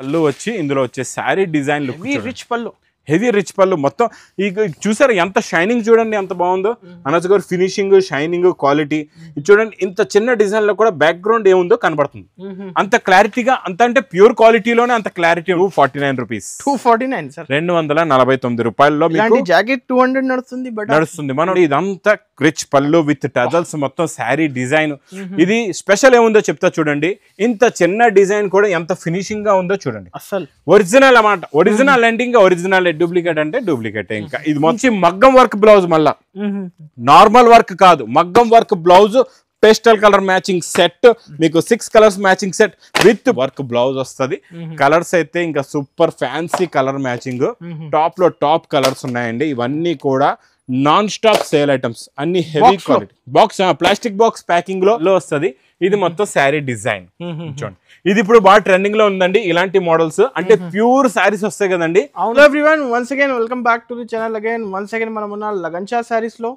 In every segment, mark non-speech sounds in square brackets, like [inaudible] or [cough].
పళ్ళు వచ్చి ఇందులో వచ్చే శారీ డిజైన్ రిచ్ పళ్ళు హెవీ రిచ్ పళ్ళు మొత్తం ఈ చూసారు ఎంత షైనింగ్ చూడండి ఎంత బాగుందో అనజ్ గారు ఫినిషింగ్ షైనింగ్ క్వాలిటీ చూడండి ఇంత చిన్న డిజైన్ లో కూడా బ్యాక్గ్రౌండ్ ఏముందో కనబడుతుంది అంత క్లారిటీగా అంత అంటే ప్యూర్ క్వాలిటీలోనే అంత clarity two forty nine rupees two forty nine రెండు వందల నలభై తొమ్మిది రూపాయల్లో జాకెట్ టూ హండ్రెడ్ నడుస్తుంది నడుస్తుంది మనం ఇదంతా రిచ్ పళ్ళు విత్ టజల్స్ మొత్తం శారీ డిజైన్ ఇది స్పెషల్ ఏముందో చెప్తా చూడండి ఇంత చిన్న డిజైన్ కూడా ఎంత ఫినిషింగ్ గా ఉందో చూడండి అసలు ఒరిజినల్ అన్నమాట ఒరిజినల్ ఎండింగ్ ఒరిజినల్ అంటే డూప్లికేట్ అంటే డూప్లికేట్ ఇంకా ఇది మంచి మగ్గం వర్క్ బ్లౌజ్ మళ్ళా నార్మల్ వర్క్ కాదు మగ్గం work blouse pastel colour matching set మీకు six colours matching set with work blouse వస్తుంది కలర్స్ అయితే ఇంకా super fancy colour matching top లో టాప్ కలర్స్ ఉన్నాయండి ఇవన్నీ కూడా నాన్ స్టాప్ సేల్ ఐటమ్స్ అన్ని heavy quality box plastic box packing లో వస్తుంది ఇది మొత్తం శారీ డిజైన్ చూడండి ఇది ఇప్పుడు బాగా ట్రెండింగ్ లో ఉందండి ఇలాంటి మోడల్స్ అంటే ప్యూర్ శారీస్ వస్తాయి కదండి everyone once again welcome back to the channel again once again మనం ఉన్న లగన్షా శారీస్ లో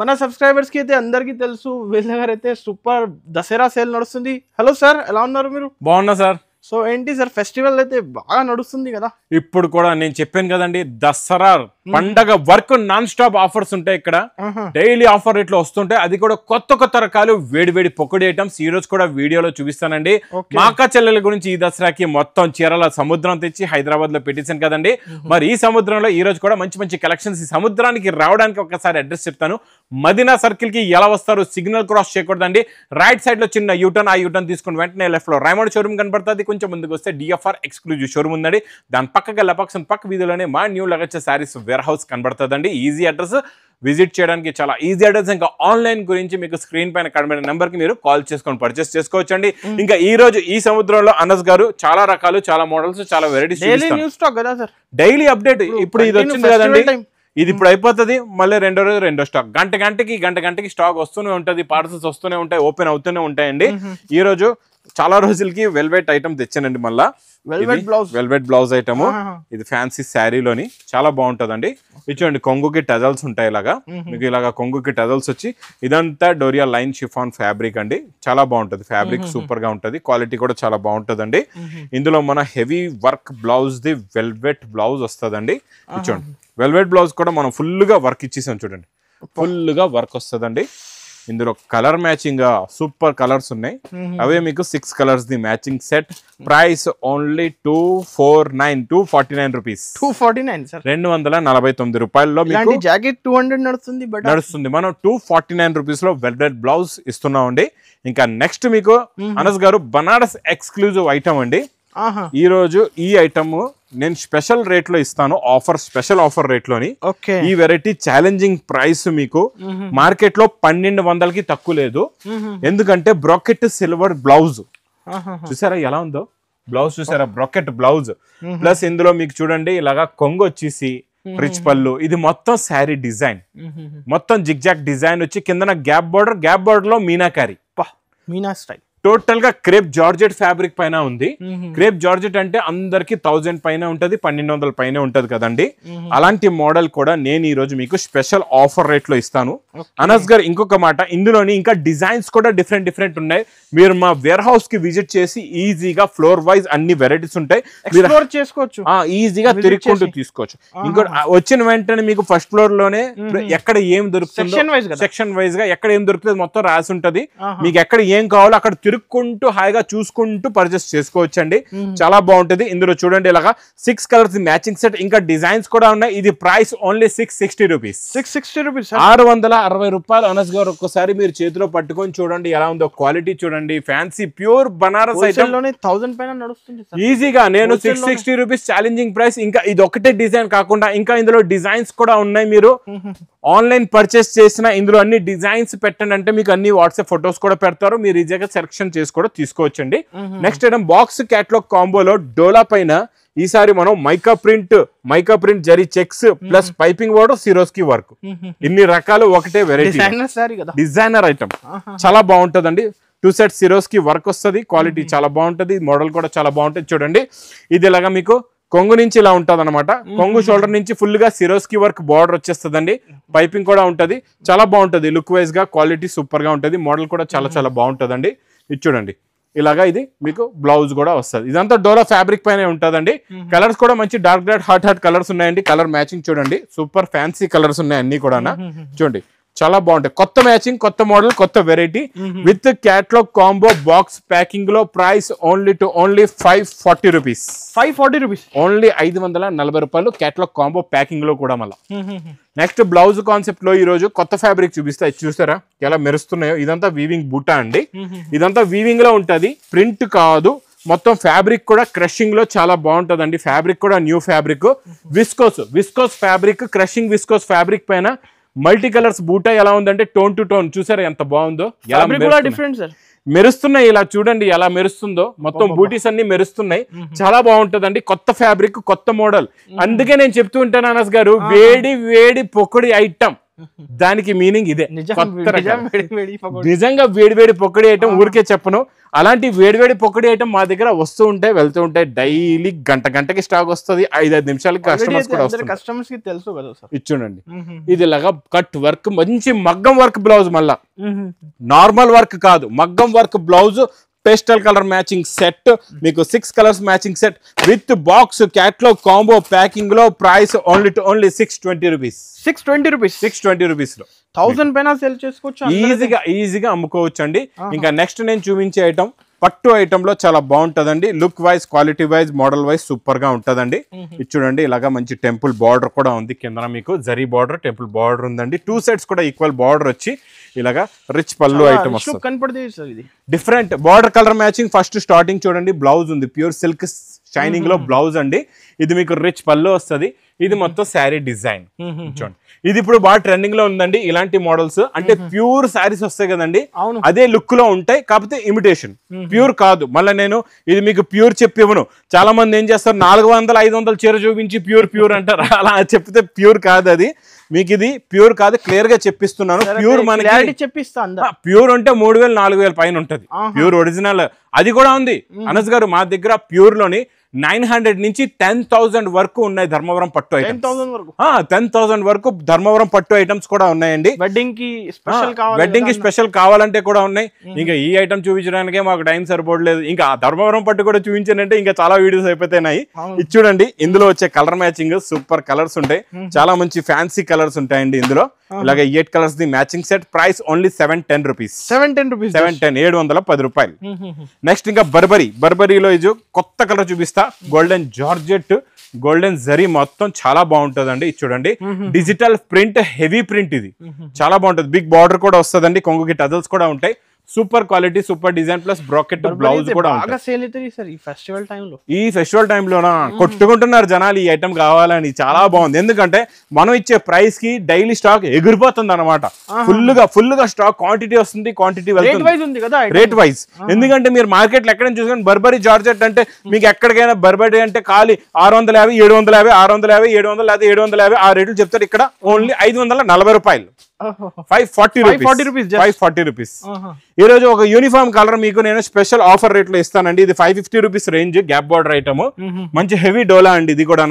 మన సబ్స్క్రైబర్స్ కి అయితే అందరికీ తెలుసు వీళ్ళ అయితే సూపర్ దసరా సేల్ నడుస్తుంది హలో సార్ ఎలా ఉన్నారు మీరు బాగున్నా సార్ సో ఏంటి సార్ ఫెస్టివల్ అయితే బాగా నడుస్తుంది కదా ఇప్పుడు కూడా నేను చెప్పాను కదండి దసరా పండగ వర్క్ నాన్ స్టాప్ ఆఫర్స్ ఉంటాయి ఇక్కడ డైలీ ఆఫర్ రేట్లు వస్తుంటాయి అది కూడా కొత్త కొత్త రకాలు వేడి వేడి పొక్కడి ఐటమ్స్ ఈ రోజు కూడా వీడియోలో చూపిస్తానండి మాకా చెల్లెల గురించి ఈ దసరాకి మొత్తం చీరల సముద్రం తెచ్చి హైదరాబాద్ లో పెట్టేశాను కదండి మరి ఈ సముద్రంలో ఈ రోజు కూడా మంచి మంచి కలెక్షన్స్ ఈ సముద్రానికి రావడానికి ఒకసారి అడ్రస్ చెప్తాను మదీనా సర్కిల్ కి ఎలా వస్తారు సిగ్నల్ క్రాస్ చేయకూడదండి రైట్ సైడ్ లో చిన్న యూటర్న్ ఆ యూటర్న్ తీసుకుని వెంటనే లెఫ్ట్ లో రైమండ్ షోరూమ్ కనబడుతుంది కొంచెం ముందుకు వస్తే డిఎఫ్ఆర్ ఎక్స్క్లూజివ్ షోరూమ్ ఉందండి దాని పక్కగా లపాక్సన్ పక్క వీధిలోనే మా న్యూ లగచ్చ శారీస్ వేర్ హౌస్ కనబడుతుందండి ఈజీ అడ్రస్ విజిట్ చేయడానికి చాలా ఈజీ అడ్రస్ ఇంకా ఆన్లైన్ గురించి మీకు స్క్రీన్ పైన కనబడిన కి మీరు కాల్ చేసుకొని పర్చేస్ చేసుకోవచ్చండి ఇంకా ఈ రోజు ఈ సముద్రంలో అనస్ గారు చాలా రకాలు చాలా మోడల్స్ చాలా వెరైటీస్ డైలీ అప్డేట్ ఇప్పుడు ఇది వచ్చింది కదండి ఇది ఇప్పుడు అయిపోతుంది మళ్ళీ రెండో రోజు రెండో స్టాక్ గంట గంటకి గంట గంటకి స్టాక్ వస్తూనే ఉంటుంది పార్సల్స్ వస్తూనే ఉంటాయి ఓపెన్ అవుతూనే ఉంటాయండి ఈ రోజు చాలా రోజులకి వెల్వెట్ ఐటమ్ తెచ్చానండి మళ్ళా velvet blouse velvet blouse item ఇది ఫ్యాన్సీ శారీలోని చాలా బాగుంటుంది ఇది చూడండి కొంగుకి టజల్స్ ఉంటాయి ఇలాగా మీకు ఇలాగా కొంగుకి టజల్స్ వచ్చి ఇదంతా డోరియా లైన్ షిఫాన్ ఫ్యాబ్రిక్ అండి చాలా బాగుంటుంది ఫ్యాబ్రిక్ సూపర్ గా ఉంటుంది క్వాలిటీ కూడా చాలా బాగుంటుంది ఇందులో మన heavy work blouse the velvet blouse వస్తుందండి చూడండి వెల్వెట్ బ్లౌజ్ కూడా మనం ఫుల్ గా వర్క్ ఇచ్చేసాం చూడండి ఫుల్ గా వర్క్ వస్తుందండి ఇందులో కలర్ మ్యాచింగ్ సూపర్ కలర్స్ ఉన్నాయి అవే మీకు six colours the matching set price only two four nine two forty nine rupees two forty nine రెండు వందల నలభై తొమ్మిది రూపాయల్లో జాకెట్ టూ హండ్రెడ్ నడుస్తుంది నడుస్తుంది మనం టూ ఫార్టీ నైన్ రూపీస్ లో వెల్డెడ్ బ్లౌజ్ ఇస్తున్నాం అండి ఇంకా నెక్స్ట్ మీకు అనస్ గారు బనారస్ ఎక్స్క్లూజివ్ ఐటమ్ అండి ఈరోజు ఈ ఐటమ్ నేను స్పెషల్ రేట్లో ఇస్తాను ఆఫర్ స్పెషల్ ఆఫర్ రేట్లోని ఈ వెరైటీ ఛాలెంజింగ్ ప్రైస్ మీకు మార్కెట్లో పన్నెండు వందలకి తక్కువ లేదు ఎందుకంటే బ్రాకెట్ సిల్వర్ బ్లౌజ్ చూసారా ఎలా ఉందో బ్లౌజ్ చూసారా బ్రాకెట్ బ్లౌజ్ ప్లస్ ఇందులో మీకు చూడండి ఇలాగా కొంగు వచ్చేసి రిచ్ పళ్ళు ఇది మొత్తం శారీ డిజైన్ మొత్తం జిగ్జాక్ డిజైన్ వచ్చి కింద గ్యాప్ బోర్డర్ గ్యాప్ బార్డర్ లో మీనాకారి మీనా స్టైల్ టోటల్ గా క్రేప్ జార్జెట్ ఫ్యాబ్రిక్ పైన ఉంది క్రేప్ జార్జెట్ అంటే అందరికి థౌజండ్ పైన ఉంటది పన్నెండు వందల పైన ఉంటది కదండి అలాంటి మోడల్ కూడా నేను ఈ రోజు మీకు స్పెషల్ ఆఫర్ రేట్ లో ఇస్తాను అనస్ గారు ఇంకొక మాట ఇందులోని ఇంకా డిజైన్స్ కూడా డిఫరెంట్ డిఫరెంట్ ఉన్నాయి మీరు మా వేర్ హౌస్ కి విజిట్ చేసి ఈజీగా ఫ్లోర్ వైజ్ అన్ని వెరైటీస్ ఉంటాయి చేసుకోవచ్చు ఈజీగా తిరుగుకుంటూ తీసుకోవచ్చు ఇంకోటి వచ్చిన వెంటనే మీకు ఫస్ట్ ఫ్లోర్ లోనే ఎక్కడ ఏం దొరుకుతుంది సెక్షన్ వైజ్ గా ఎక్కడ ఏం దొరుకుతుంది మొత్తం రాసి ఉంటది మీకు ఎక్కడ ఏం కావాలో అక్కడ ఇరుక్కుంటూ హాయిగా చూసుకుంటూ పర్చేస్ చేసుకోవచ్చు అండి చాలా బాగుంటుంది ఇందులో చూడండి ఇలాగా సిక్స్ కలర్స్ మ్యాచింగ్ సెట్ ఇంకా డిజైన్స్ కూడా ఉన్నాయి ఇది price only six sixty rupees six sixty rupees ఆరు వందల అరవై రూపాయలు అనస్ గారు ఒక్కసారి మీరు చేతిలో పట్టుకొని చూడండి ఎలా ఉందో క్వాలిటీ చూడండి ఫ్యాన్సీ ప్యూర్ బనారస్ థౌసండ్ పైన నడుస్తుంది ఈజీగా నేను six sixty rupees challenging price ఇంకా ఇది ఒకటే డిజైన్ కాకుండా ఇంకా ఇందులో డిజైన్స్ కూడా ఉన్నాయి మీరు ఆన్లైన్ పర్చేస్ చేసిన ఇందులో అన్ని డిజైన్స్ పెట్టండి అంటే మీకు అన్ని వాట్సాప్ ఫొటోస్ కూడా పెడతారు మీరు ఈజీగా సెలక్షన్ కలెక్షన్ చేసి కూడా తీసుకోవచ్చండి నెక్స్ట్ ఐటమ్ బాక్స్ క్యాట్లాగ్ కాంబోలో డోలా పైన ఈసారి మనం mica print mica print zari checks plus piping water కి వర్క్ ఇన్ని రకాలు ఒకటే వెరైటీ డిజైనర్ ఐటమ్ చాలా బాగుంటుంది టూ సెట్ సిరోస్కి వర్క్ వస్తుంది క్వాలిటీ చాలా బాగుంటుంది మోడల్ కూడా చాలా బాగుంటుంది చూడండి ఇది ఇలాగా మీకు కొంగు నుంచి ఇలా ఉంటుంది అనమాట కొంగు షోల్డర్ నుంచి ఫుల్ గా కి వర్క్ బార్డర్ వచ్చేస్తుందండి పైపింగ్ కూడా ఉంటుంది చాలా బాగుంటుంది లుక్ వైజ్ గా క్వాలిటీ సూపర్ గా ఉంటుంది మోడల్ కూడా చాలా చాలా బాగుంటుంది ఇది చూడండి ఇలాగా ఇది మీకు బ్లౌజ్ కూడా వస్తుంది ఇదంతా డోరా ఫ్యాబ్రిక్ పైన ఉంటుందండి కలర్స్ కూడా మంచి dark dark hot hot colours ఉన్నాయండి కలర్ మ్యాచింగ్ చూడండి సూపర్ ఫ్యాన్సీ కలర్స్ ఉన్నాయి అన్ని కూడా చూడండి చాలా బాగుంటాయి కొత్త మ్యాచింగ్ కొత్త మోడల్ కొత్త variety with catalogue combo box packing లో price only two only five forty rupees five forty rupees only ఐదు వందల నలభై రూపాయలు క్యాట్లాగ్ కాంబో ప్యాకింగ్ లో కూడా మళ్ళీ నెక్స్ట్ బ్లౌజ్ కాన్సెప్ట్ లో ఈ రోజు కొత్త ఫ్యాబ్రిక్ చూపిస్తా చూసారా ఎలా మెరుస్తున్నాయో ఇదంతా వీవింగ్ బుటా అండి ఇదంతా వీవింగ్ లో ఉంటది ప్రింట్ కాదు మొత్తం ఫ్యాబ్రిక్ కూడా క్రషింగ్ లో చాలా బాగుంటుందండి ఫ్యాబ్రిక్ కూడా new fabric viscose viscose fabric crushing viscose fabric పైన మల్టీ కలర్స్ బూటా ఎలా ఉందంటే టోన్ టు టోన్ చూసారా ఎంత బాగుందో డిఫరెంట్ సార్ మెరుస్తున్నాయి ఇలా చూడండి ఎలా మెరుస్తుందో మొత్తం బూటీస్ అన్ని మెరుస్తున్నాయి చాలా బాగుంటదండి కొత్త ఫ్యాబ్రిక్ కొత్త మోడల్ అందుకే నేను చెప్తూ ఉంటాను అనస్ గారు వేడి వేడి పొక్కడి ఐటమ్ దానికి మీనింగ్ ఇదే నిజంగా వేడివేడి పొక్కడి ఐటమ్ ఊరికే చెప్పను అలాంటి వేడివేడి పొక్కడి ఐటమ్ మా దగ్గర వస్తూ ఉంటాయి వెళ్తూ ఉంటాయి డైలీ గంట గంటకి స్టాక్ వస్తుంది ఐదు ఐదు నిమిషాలకి కస్టమర్స్ కూడా వస్తుంది కస్టమర్స్ కి తెలుసు కదా ఇచ్చుండండి ఇది లాగా కట్ వర్క్ మంచి మగ్గం వర్క్ బ్లౌజ్ మళ్ళా నార్మల్ వర్క్ కాదు మగ్గం work blouse pastel colour matching set మీకు six colours matching set with box catalogue combo packing లో price only only six twenty rupees six twenty rupees six twenty rupees లో thousand పైన sell చేసుకోవచ్చు ఈజీగా ఈజీగా అమ్ముకోవచ్చు ఇంకా నెక్స్ట్ నేను చూపించే ఐటమ్ పట్టు ఐటెంలో చాలా బాగుంటుందండి look wise quality wise model wise సూపర్గా ఉంటుందండి ఇది చూడండి ఇలాగా మంచి టెంపుల్ బార్డర్ కూడా ఉంది కింద మీకు జరీ బార్డర్ టెంపుల్ బార్డర్ ఉందండి టూ సైడ్స్ కూడా ఈక్వల్ బార్డర్ వచ్చి ఇలాగా రిచ్ పళ్ళు ఐటమ్ కనపడుతుంది different border colour matching first starting చూడండి బ్లౌజ్ ఉంది ప్యూర్ సిల్క్ షైనింగ్ లో బ్లౌజ్ అండి ఇది మీకు రిచ్ పళ్ళు వస్తుంది ఇది మొత్తం శారీ డిజైన్ చూడండి ఇది ఇప్పుడు బాగా ట్రెండింగ్ లో ఉందండి ఇలాంటి మోడల్స్ అంటే ప్యూర్ శారీస్ వస్తాయి కదండి అదే లుక్ లో ఉంటాయి కాకపోతే ఇమిటేషన్ ప్యూర్ కాదు మళ్ళీ నేను ఇది మీకు ప్యూర్ చెప్పి ఇవ్వను చాలా మంది ఏం చేస్తారు నాలుగు వందల ఐదు వందల చీర చూపించి ప్యూర్ ప్యూర్ అంటారు [laughs] అలా చెప్తే ప్యూర్ కాదు అది మీకు ఇది ప్యూర్ కాదు క్లియర్ గా చెప్పిస్తున్నాను ప్యూర్ మనకి చెప్పిస్తా ప్యూర్ అంటే మూడు వేలు నాలుగు వేల పైన ఉంటది ప్యూర్ ఒరిజినల్ అది కూడా ఉంది అనస్ గారు మా దగ్గర ప్యూర్ లోని నైన్ హండ్రెడ్ నుంచి టెన్ థౌసండ్ వరకు ఉన్నాయి ధర్మవరం పట్టు టెన్ థౌసండ్ వరకు ధర్మవరం పట్టు ఐటమ్స్ కూడా ఉన్నాయండి వెడ్డింగ్ కి స్పెషల్ వెడ్డింగ్ కి స్పెషల్ కావాలంటే కూడా ఉన్నాయి ఇంకా ఈ ఐటమ్ చూపించడానికి మాకు టైం సరిపోవట్లేదు ఇంకా ధర్మవరం పట్టు కూడా చూపించానంటే ఇంకా చాలా వీడియోస్ అయిపోతాయి ఇది చూడండి ఇందులో వచ్చే కలర్ మ్యాచింగ్ సూపర్ కలర్స్ ఉంటాయి చాలా మంచి ఫ్యాన్సీ కలర్స్ ఉంటాయండి ఇందులో అలాగే eight colours the matching set price only seven ten rupees seven ten rupees seven ten ఏడు వందల పది రూపాయలు నెక్స్ట్ ఇంకా బర్బరీ బర్బరీలో ఇది కొత్త కలర్ చూపిస్తా గోల్డెన్ జార్జెట్ గోల్డెన్ జరీ మొత్తం చాలా బాగుంటుందండి చూడండి డిజిటల్ ప్రింట్ హెవీ ప్రింట్ ఇది చాలా బాగుంటుంది బిగ్ బార్డర్ కూడా వస్తుందండి కొంగుకి టజల్స్ కూడా ఉంటాయి super quality super design plus brocade blouse కూడా ఈ ఫెస్టివల్ టైంలో టైంలోనా కొట్టుకుంటున్నారు జనాలు ఈ ఐటమ్ కావాలని చాలా బాగుంది ఎందుకంటే మనం ఇచ్చే ప్రైస్ కి డైలీ స్టాక్ ఎగిరిపోతుంది అనమాట ఫుల్ గా ఫుల్ గా స్టాక్ క్వాంటిటీ వస్తుంది క్వాంటిటీ రేట్ వైజ్ ఎందుకంటే మీరు మార్కెట్ ఎక్కడ చూసుకుని బర్బరీ జార్జెట్ అంటే మీకు ఎక్కడికైనా బర్బరీ అంటే ఖాళీ ఆరు వందల యాభై ఏడు వందల యాభై ఆరు వందల యాభై ఏడు వందల యాభై ఏడు వందల యాభై ఆ రేట్లు చెప్తారు ఇక్కడ ఓన్లీ ఐదు వందల నలభై రూపాయలు five forty forty rupees five forty rupees ఈ రోజు ఒక యూనిఫామ్ కలర్ మీకు నేను స్పెషల్ ఆఫర్ రేట్ లో ఇస్తానండి ఇది five fifty rupees range gap border item మంచి హెవీ డోలా అండి ఇది కూడా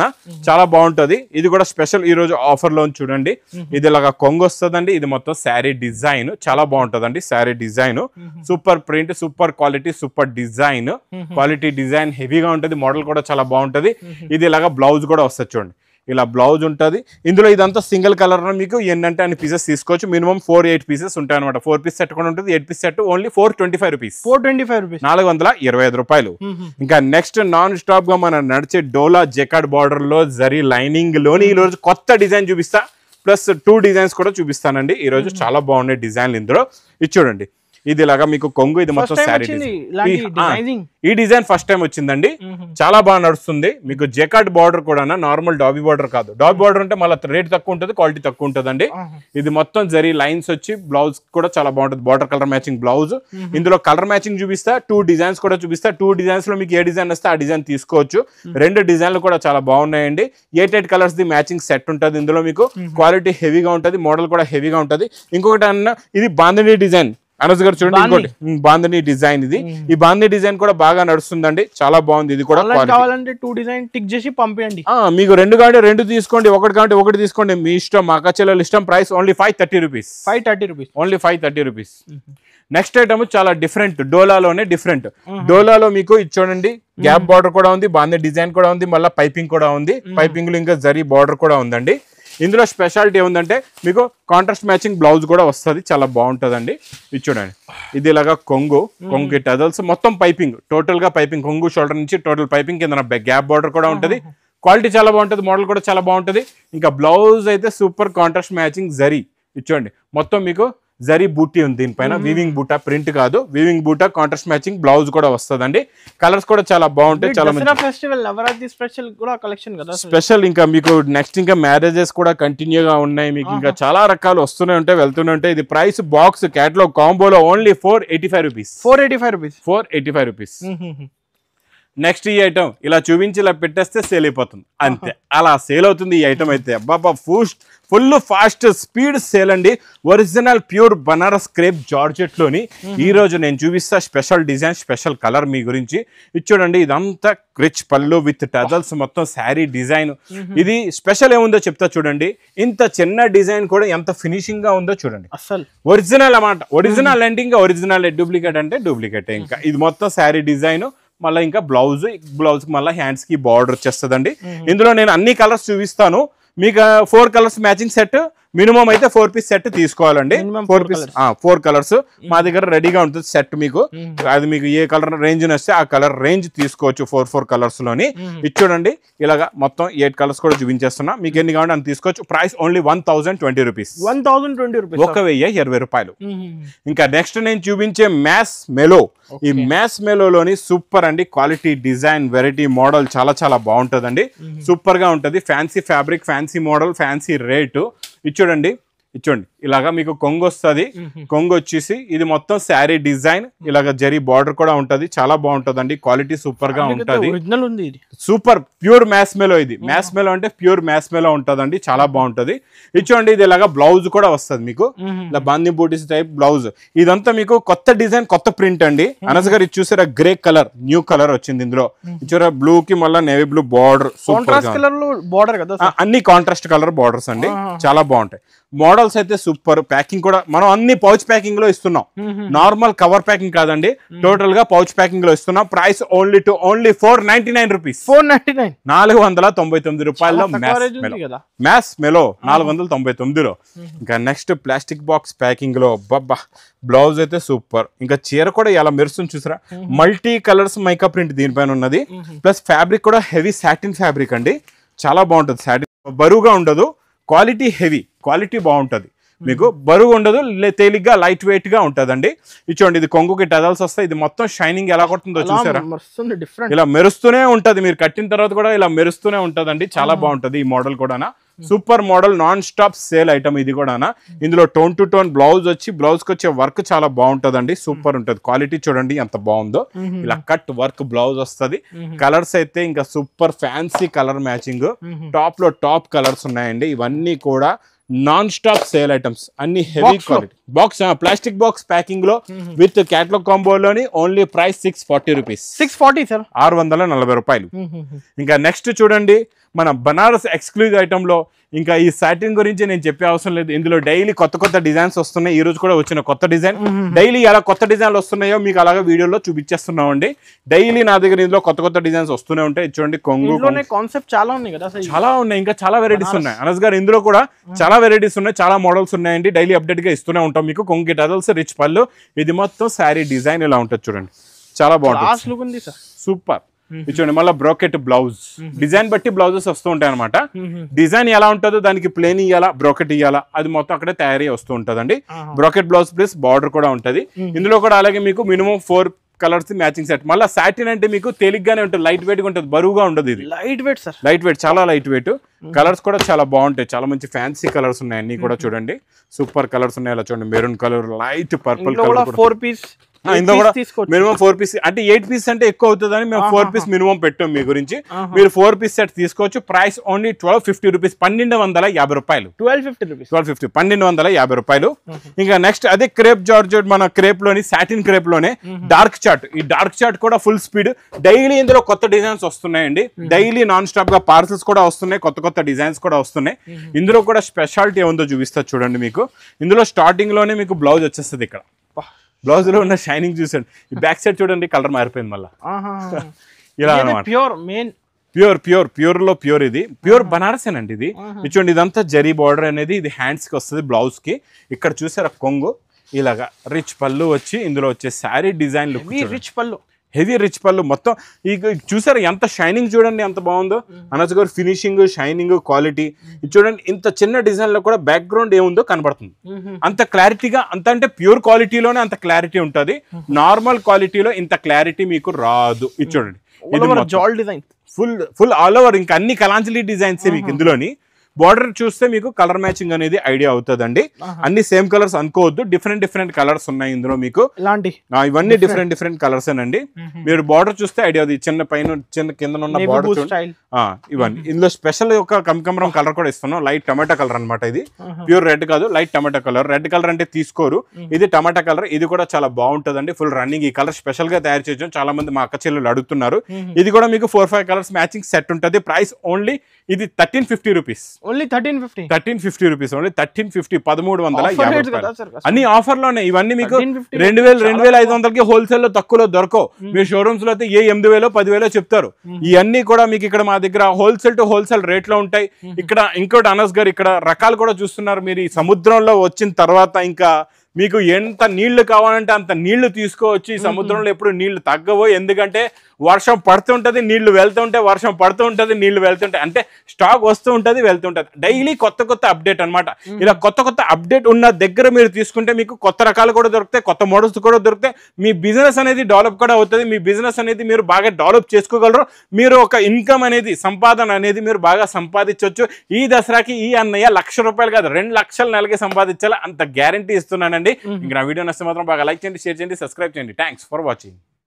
చాలా బాగుంటది ఇది కూడా స్పెషల్ ఈ రోజు ఆఫర్ లో చూడండి ఇది ఇలాగా కొంగు వస్తుందండి ఇది మొత్తం శారీ డిజైన్ చాలా బాగుంటుంది sari design super print super quality super design quality design హెవీగా ఉంటది మోడల్ కూడా చాలా బాగుంటది ఇది ఇలాగా బ్లౌజ్ కూడా వస్తుంది చూడండి ఇలా బ్లౌజ్ ఉంటుంది ఇందులో ఇదంతా సింగిల్ కలర్లో మీకు ఎన్నంటే అన్ని పీసెస్ తీసుకోవచ్చు మినిమం ఫోర్ ఎయిట్ పీసెస్ ఉంటాయి అనమాట ఫోర్ పీస్ సెట్ కూడా ఉంటుంది eight piece set only four twenty five rupees four twenty five rupees నాలుగు వందల ఇరవై ఐదు రూపాయలు ఇంకా నెక్స్ట్ నాన్ స్టాప్ గా మనం నడిచే డోలా జెకాడ్ బార్డర్ లో జరీ లైనింగ్ లోని ఈ రోజు కొత్త డిజైన్ చూపిస్తా ప్లస్ టూ డిజైన్స్ కూడా చూపిస్తానండి ఈరోజు చాలా బాగున్నాయి డిజైన్లు ఇందులో ఇది చూడండి ఇది మీకు కొంగు ఇది మొత్తం శారీ ఈ డిజైన్ ఫస్ట్ టైం వచ్చిందండి చాలా బాగా నడుస్తుంది మీకు జెకాట్ బార్డర్ కూడా నార్మల్ డాబీ బార్డర్ కాదు డాబీ బార్డర్ అంటే మళ్ళీ రేట్ తక్కువ ఉంటుంది క్వాలిటీ తక్కువ ఉంటుందండి ఇది మొత్తం జరిగి లైన్స్ వచ్చి బ్లౌజ్ కూడా చాలా బాగుంటుంది బార్డర్ కలర్ మ్యాచింగ్ బ్లౌజ్ ఇందులో కలర్ మ్యాచింగ్ చూపిస్తా టూ డిజైన్స్ కూడా చూపిస్తా టూ డిజైన్స్ లో మీకు ఏ డిజైన్ వస్తే ఆ డిజైన్ తీసుకోవచ్చు రెండు డిజైన్లు కూడా చాలా బాగున్నాయండి eight eight colours the matching set ఉంటుంది ఇందులో మీకు క్వాలిటీ హెవీగా ఉంటుంది మోడల్ కూడా హెవీగా ఉంటుంది ఇంకొకటి అన్న ఇది బాంధనీ డిజైన్ అనజ్ గారు చూడండి ఇంకోటి బాందని డిజైన్ ఇది ఈ బాందని డిజైన్ కూడా బాగా నడుస్తుందండి చాలా బాగుంది ఇది కూడా కావాలంటే టూ డిజైన్ టిక్ చేసి పంపించండి మీకు రెండు కావాలంటే రెండు తీసుకోండి ఒకటి కావాలంటే ఒకటి తీసుకోండి మీ ఇష్టం మా చెల్లెల ఇష్టం price only five thirty rupees five thirty rupees only five thirty rupees next item చాలా డిఫరెంట్ డోలాలోనే డిఫరెంట్ డోలాలో మీకు ఇది చూడండి గ్యాప్ బార్డర్ కూడా ఉంది బాందే డిజైన్ కూడా ఉంది మళ్ళీ పైపింగ్ కూడా ఉంది పైపింగ్ లో ఇంకా జరీ బార్డర్ కూడా ఉందండి ఇందులో స్పెషాలిటీ ఏముందంటే మీకు కాంట్రాస్ట్ మ్యాచింగ్ బ్లౌజ్ కూడా వస్తుంది చాలా బాగుంటుందండి ఇది చూడండి ఇది ఇలాగా కొంగు కొంగు టజల్స్ మొత్తం పైపింగ్ టోటల్ గా పైపింగ్ కొంగు షోల్డర్ నుంచి టోటల్ పైపింగ్ కింద గ్యాప్ బార్డర్ కూడా ఉంటుంది క్వాలిటీ చాలా బాగుంటుంది మోడల్ కూడా చాలా బాగుంటుంది ఇంకా బ్లౌజ్ అయితే సూపర్ కాంట్రాస్ట్ మ్యాచింగ్ జరీ ఇచ్చోండి మొత్తం మీకు జరీ బూటీ ఉంది దీనిపైన వీవింగ్ బూటా ప్రింట్ కాదు వీవింగ్ బూటా కాంట్రాస్ట్ మ్యాచింగ్ బ్లౌజ్ కూడా వస్తుందండి కలర్స్ కూడా చాలా బాగుంటాయి చాలా ఫెస్టివల్ స్పెషల్ కూడా కలెక్షన్ స్పెషల్ ఇంకా మీకు నెక్స్ట్ ఇంకా మ్యారేజెస్ కూడా కంటిన్యూగా ఉన్నాయి మీకు ఇంకా చాలా రకాలు వస్తూనే ఉంటాయి వెళ్తూనే ఉంటాయి ఇది ప్రైస్ బాక్స్ క్యాటలాగ్ కాంబోలో only four eighty five rupees four eighty five rupees four eighty five rupees next ఈ ఐటమ్ ఇలా చూపించి ఇలా పెట్టేస్తే సేల్ అయిపోతుంది అంతే అలా సేల్ అవుతుంది ఈ ఐటమ్ అయితే బాబా ఫూస్ట్ ఫుల్ ఫాస్ట్ స్పీడ్ సేల్ అండి ఒరిజినల్ ప్యూర్ బనారస్ క్రేప్ జార్జెట్లోని రోజు నేను చూపిస్తా స్పెషల్ డిజైన్ స్పెషల్ కలర్ మీ గురించి ఇది చూడండి ఇదంతా క్రిచ్ పళ్ళు విత్ టజల్స్ మొత్తం శారీ డిజైన్ ఇది స్పెషల్ ఏముందో చెప్తా చూడండి ఇంత చిన్న డిజైన్ కూడా ఎంత ఫినిషింగ్ గా ఉందో చూడండి అసలు ఒరిజినల్ అన్నమాట ఒరిజినల్ అంటే ఇంకా ఒరిజినల్ డూప్లికేట్ అంటే డూప్లికేట్ ఇంకా ఇది మొత్తం శారీ డిజైన్ మళ్ళీ ఇంకా బ్లౌజ్ బ్లౌజ్ మళ్ళీ హ్యాండ్స్ కి బార్డర్ వచ్చేస్తుంది ఇందులో నేను అన్ని కలర్స్ చూపిస్తాను మీకు four colours matching set minimum అయితే ఫోర్ పీస్ సెట్ తీసుకోవాలండి ఫోర్ పీస్ ఫోర్ కలర్స్ మా దగ్గర రెడీగా ఉంటుంది సెట్ మీకు అది మీకు ఏ కలర్ రేంజ్ వస్తే ఆ కలర్ రేంజ్ తీసుకోవచ్చు ఫోర్ ఫోర్ కలర్స్ లోని ఇది చూడండి ఇలాగ మొత్తం ఎయిట్ కలర్స్ కూడా చూపించేస్తున్నా మీకు ఎన్ని కావాలంటే అని తీసుకోవచ్చు price only one thousand twenty rupees one thousand twenty rupees ఒక వెయ్యి ఇరవై రూపాయలు ఇంకా నెక్స్ట్ నేను చూపించే మ్యాస్ మెలో ఈ మ్యాస్ మెలోని సూపర్ అండి క్వాలిటీ డిజైన్ వెరైటీ మోడల్ చాలా చాలా బాగుంటుందండి సూపర్ గా ఉంటుంది fancy fabric fancy model fancy rate ఇది ఇచ్చోండి ఇలాగా మీకు కొంగు వస్తుంది కొంగు వచ్చేసి ఇది మొత్తం శారీ డిజైన్ ఇలాగ జరీ బార్డర్ కూడా ఉంటది చాలా బాగుంటుంది క్వాలిటీ సూపర్ గా ఉంటది సూపర్ ప్యూర్ మెలో ఇది మెలో అంటే ప్యూర్ మెలో ఉంటదండి చాలా బాగుంటది ఇచ్చోండి ఇది ఇలాగ బ్లౌజ్ కూడా వస్తుంది మీకు ఇలా బాంది బూటీస్ టైప్ బ్లౌజ్ ఇదంతా మీకు కొత్త డిజైన్ కొత్త ప్రింట్ అండి అనస గారు ఇది చూసారా గ్రే కలర్ న్యూ కలర్ వచ్చింది ఇందులో చూసారా బ్లూ కి మళ్ళీ navy blue border super colour border కదా అన్ని కాంట్రాస్ట్ కలర్ బార్డర్స్ అండి చాలా బాగుంటాయి మోడల్ మోడల్స్ అయితే సూపర్ ప్యాకింగ్ కూడా మనం అన్ని పౌచ్ ప్యాకింగ్ లో ఇస్తున్నాం నార్మల్ కవర్ ప్యాకింగ్ కాదండి టోటల్ గా పౌచ్ ప్యాకింగ్ లో ఇస్తున్నాం price only two only four ninety nine rupees four ninety nine నాలుగు వందల తొంభై తొమ్మిది రూపాయల్లో మ్యాథ్స్ మెలో నాలుగు వందల తొంభై తొమ్మిదిలో ఇంకా నెక్స్ట్ ప్లాస్టిక్ బాక్స్ ప్యాకింగ్ లో బబ్బా బ్లౌజ్ అయితే సూపర్ ఇంకా చీర కూడా ఎలా మెరుస్తుంది చూసారా మల్టీ కలర్స్ మైకా ప్రింట్ దీనిపైన ఉన్నది ప్లస్ ఫ్యాబ్రిక్ కూడా హెవీ సాటిన్ ఫ్యాబ్రిక్ అండి చాలా బాగుంటుంది సాటిన్ బరువుగా ఉండదు క్వాలిటీ హెవీ క్వాలిటీ బాగుంటుంది మీకు బరువు ఉండదు తేలిగ్గా లైట్ వెయిట్ గా ఉంటుందండి చూడండి ఇది కొంగుకి టజల్స్ వస్తాయి ఇది మొత్తం షైనింగ్ ఎలా కొడుతుందో చూసారా ఇలా మెరుస్తూనే ఉంటది మీరు కట్టిన తర్వాత కూడా ఇలా మెరుస్తూనే ఉంటదండి చాలా బాగుంటది ఈ మోడల్ కూడా super model non stop sale item ఇది కూడానా ఇందులో టోన్ టు టోన్ బ్లౌజ్ వచ్చి బ్లౌజ్ కి వచ్చే వర్క్ చాలా బాగుంటుంది సూపర్ ఉంటుంది క్వాలిటీ చూడండి ఎంత బాగుందో ఇలా కట్ వర్క్ బ్లౌజ్ వస్తుంది కలర్స్ అయితే ఇంకా super fancy colour matching top లో టాప్ కలర్స్ ఉన్నాయండి ఇవన్నీ కూడా నాన్ స్టాప్ సేల్ ఐటమ్స్ అన్ని heavy quality box plastic box packing లో విత్ క్యాటలాగ్ కాంబోలోని only price six forty rupees six forty sir ఆరు వందల నలభై రూపాయలు ఇంకా నెక్స్ట్ చూడండి మన బనారస్ ఎక్స్క్లూజివ్ ఐటెంలో ఇంకా ఈ సాటిన్ గురించి నేను చెప్పే అవసరం లేదు ఇందులో డైలీ కొత్త కొత్త డిజైన్స్ వస్తున్నాయి ఈ రోజు కూడా వచ్చిన కొత్త డిజైన్ డైలీ ఎలా కొత్త డిజైన్లు వస్తున్నాయో మీకు అలాగే వీడియోలో చూపించేస్తున్నామండి డైలీ నా దగ్గర ఇందులో కొత్త కొత్త డిజైన్స్ వస్తూనే ఉంటాయి చూడండి కొంగు కాన్సెప్ట్ చాలా ఉన్నాయి కదా చాలా ఉన్నాయి ఇంకా చాలా వెరైటీస్ ఉన్నాయి అనస్ గారు ఇందులో కూడా చాలా వెరైటీస్ ఉన్నాయి చాలా మోడల్స్ ఉన్నాయండి డైలీ అప్డేట్ గా ఇస్తూనే ఉంటాం మీకు కొంగు గిటార్స్ రిచ్ పళ్ళు ఇది మొత్తం శారీ డిజైన్ ఇలా ఉంటుంది చూడండి చాలా బాగుంటుంది సూపర్ చూడండి మళ్ళీ బ్రోకెట్ బ్లౌజ్ డిజైన్ బట్టి బ్లౌజెస్ వస్తూ ఉంటాయి అనమాట డిజైన్ ఎలా ఉంటుందో దానికి ప్లేన్ ఇయ్యాలా బ్రోకెట్ ఇయ్యాలా అది మొత్తం అక్కడే తయారీ వస్తూ ఉంటదండి బ్రోకెట్ బ్లౌజ్ ప్లస్ బార్డర్ కూడా ఉంటుంది ఇందులో కూడా అలాగే మీకు minimum four colours matching set మళ్ళీ సాటిన్ అంటే మీకు తేలిగ్గానే ఉంటుంది లైట్ వెయిట్ గా ఉంటుంది బరువుగా ఉండదు ఇది light weight sir light weight చాలా లైట్ వెయిట్ కలర్స్ కూడా చాలా బాగుంటాయి చాలా మంచి ఫ్యాన్సీ కలర్స్ ఉన్నాయి అన్ని కూడా చూడండి సూపర్ కలర్స్ ఉన్నాయి అలా చూడండి maroon colour light purple colour four piece ఇందులో కూడా మినిమం ఫోర్ పీస్ అంటే ఎయిట్ పీస్ అంటే ఎక్కువ అవుతుందని మేము ఫోర్ పీస్ మినిమం పెట్టాం మీ గురించి మీరు ఫోర్ పీస్ సెట్ తీసుకోవచ్చు price only twelve fifty rupees పన్నెండు వందల యాభై రూపాయలు ట్వెల్వ్ ఫిఫ్టీ ట్వెల్వ్ పన్నెండు వందల యాభై రూపాయలు ఇంకా నెక్స్ట్ అదే క్రేప్ జార్జ్ మన క్రేప్ లోని సాటిన్ క్రేప్ లోనే డార్క్ చార్ట్ ఈ డార్క్ చార్ట్ కూడా ఫుల్ స్పీడ్ డైలీ ఇందులో కొత్త డిజైన్స్ వస్తున్నాయండి డైలీ నాన్ స్టాప్ గా పార్సల్స్ కూడా వస్తున్నాయి కొత్త కొత్త డిజైన్స్ కూడా వస్తున్నాయి ఇందులో కూడా స్పెషాలిటీ ఏముందో చూపిస్తా చూడండి మీకు ఇందులో స్టార్టింగ్ లోనే మీకు బ్లౌజ్ వచ్చేస్తుంది ఇక్కడ బ్లౌజ్ లో ఉన్న షైనింగ్ చూసాడు ఈ బ్యాక్ సైడ్ చూడండి కలర్ మారిపోయింది మళ్ళీ ఇలా అనమాట pure main pure pure pure లో ప్యూర్ ఇది ప్యూర్ బనారస్ అండి ఇది చూడండి ఇదంతా జరీ బార్డర్ అనేది ఇది హ్యాండ్స్ కి వస్తుంది బ్లౌజ్ కి ఇక్కడ చూసారా కొంగు ఇలాగా రిచ్ పళ్ళు వచ్చి ఇందులో వచ్చే శారీ డిజైన్ లుక్ రిచ్ పళ్ళు హెవీ రిచ్ పళ్ళు మొత్తం ఈ చూసారు ఎంత షైనింగ్ చూడండి ఎంత బాగుందో అనజ్ గారు ఫినిషింగ్ షైనింగ్ క్వాలిటీ చూడండి ఇంత చిన్న డిజైన్లో కూడా బ్యాక్గ్రౌండ్ ఏముందో కనబడుతుంది అంత క్లారిటీగా అంత అంటే ప్యూర్ క్వాలిటీలోనే అంత క్లారిటీ ఉంటుంది నార్మల్ క్వాలిటీలో ఇంత క్లారిటీ మీకు రాదు ఇది చూడండి design full full all over ఇంకా అన్ని కలాంజలి డిజైన్స్ మీకు ఇందులోని బార్డర్ చూస్తే మీకు కలర్ మ్యాచింగ్ అనేది ఐడియా అవుతుంది అన్ని సేమ్ కలర్స్ అనుకోవద్దు డిఫరెంట్ డిఫరెంట్ కలర్స్ ఉన్నాయి ఇందులో మీకు ఇవన్నీ డిఫరెంట్ డిఫరెంట్ కలర్స్ అండి మీరు బార్డర్ చూస్తే ఐడియా అది చిన్న పైన చిన్న కింద ఉన్న బార్డర్ ఇవన్నీ ఇందులో స్పెషల్ యొక్క కంకంబరం కలర్ కూడా ఇస్తున్నాం లైట్ టమాటా కలర్ అనమాట ఇది ప్యూర్ రెడ్ కాదు లైట్ టమాటా కలర్ రెడ్ కలర్ అంటే తీసుకోరు ఇది టమాటా కలర్ ఇది కూడా చాలా బాగుంటుంది ఫుల్ రన్నింగ్ ఈ కలర్ స్పెషల్ గా తయారు చేయడం చాలా మంది మా అక్క చెల్లెలు అడుగుతున్నారు ఇది కూడా మీకు four five colours matching set ఉంటుంది ప్రైస్ ఓన్లీ ఇది thirteen fifty rupees only thirteen fifty thirteen fifty rupees only thirteen fifty పదమూడు వందల అన్ని అన్ని ఆఫర్లోనే ఇవన్నీ మీకు రెండు వేల రెండు వేల ఐదు వందలకి హోల్సేల్ లో తక్కువలో దొరకవు మీ షోరూమ్స్ లో అయితే ఏ ఎనిమిది వేలో పదివేలో చెప్తారు ఇవన్నీ కూడా మీకు ఇక్కడ మా దగ్గర హోల్సేల్ టు హోల్సేల్ రేట్ లో ఉంటాయి ఇక్కడ ఇంకోటి అనస్ గారు ఇక్కడ రకాలు కూడా చూస్తున్నారు మీరు ఈ సముద్రంలో వచ్చిన తర్వాత ఇంకా మీకు ఎంత నీళ్లు కావాలంటే అంత నీళ్లు తీసుకోవచ్చు ఈ సముద్రంలో ఎప్పుడు నీళ్లు తగ్గవు ఎందుకంటే వర్షం పడుతుంటది నీళ్లు వెళ్తుంటే వర్షం పడుతూ ఉంటది నీళ్లు వెళ్తుంటాయి అంటే స్టాక్ వస్తూ ఉంటుంది ఉంటది డైలీ కొత్త కొత్త అప్డేట్ అనమాట ఇలా కొత్త కొత్త అప్డేట్ ఉన్న దగ్గర మీరు తీసుకుంటే మీకు కొత్త రకాలు కూడా దొరుకుతాయి కొత్త మోడల్స్ కూడా దొరుకుతాయి మీ బిజినెస్ అనేది డెవలప్ కూడా అవుతుంది మీ బిజినెస్ అనేది మీరు బాగా డెవలప్ చేసుకోగలరు మీరు ఒక ఇన్కమ్ అనేది సంపాదన అనేది మీరు బాగా సంపాదించవచ్చు ఈ దసరాకి ఈ అన్నయ్య లక్ష రూపాయలు కాదు రెండు లక్షల నెలకి సంపాదించాలి అంత గ్యారంటీ ఇస్తున్నాను చేయండి ఇంకా నా వీడియో నచ్చితే మాత్రం బాగా లైక్ చేయండి షేర్ చేయండి సబ్స్క్రైబ్ చేయండి థ్యాంక్స్ ఫర్ వాచింగ్